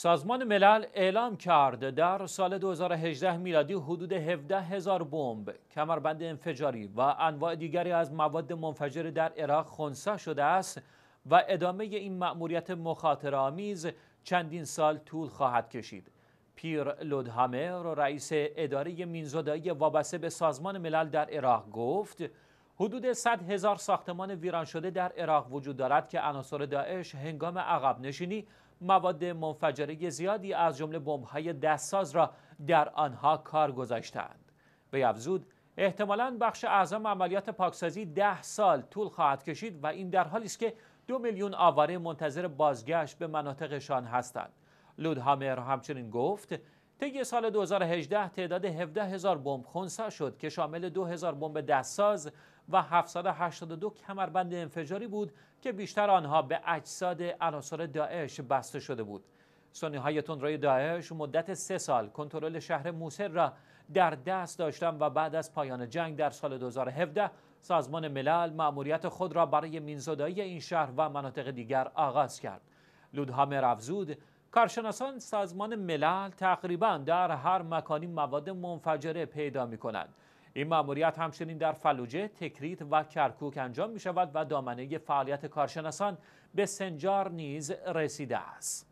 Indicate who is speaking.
Speaker 1: سازمان ملل اعلام کرد در سال 2018 میلادی حدود 17 هزار بمب، کمربند انفجاری و انواع دیگری از مواد منفجر در عراق خونسا شده است و ادامه این مأموریت مخاطرآمیز چندین سال طول خواهد کشید. پیر لودهامر رئیس اداره مینزودایی وابسته به سازمان ملل در عراق گفت حدود 100 هزار ساختمان ویران شده در عراق وجود دارد که عناصر داعش هنگام عقب نشینی مواد منفجره زیادی از جمله بمب‌های دستساز را در آنها کار گذاشتند. به افزود احتمالاً بخش اعظم عملیات پاکسازی ده سال طول خواهد کشید و این در حالی است که دو میلیون آواره منتظر بازگشت به مناطقشان هستند. لودهامر همچنین گفت طی سال 2018 تعداد 17 هزار بمب خونسا شد که شامل 2000 بمب دستساز و 782 کمربند انفجاری بود که بیشتر آنها به اجساد عناصر داعش بسته شده بود. سنی های تندروی داعش مدت سه سال کنترل شهر موسر را در دست داشتند و بعد از پایان جنگ در سال 2017 سازمان ملل مأموریت خود را برای مینزدایی این شهر و مناطق دیگر آغاز کرد. لودها مرفزود، کارشناسان سازمان ملل تقریبا در هر مکانی مواد منفجره پیدا می کنند. این ماموریت همچنین در فلوجه، تکریت و کرکوک انجام می شود و دامنه فعالیت کارشناسان به سنجار نیز رسیده است.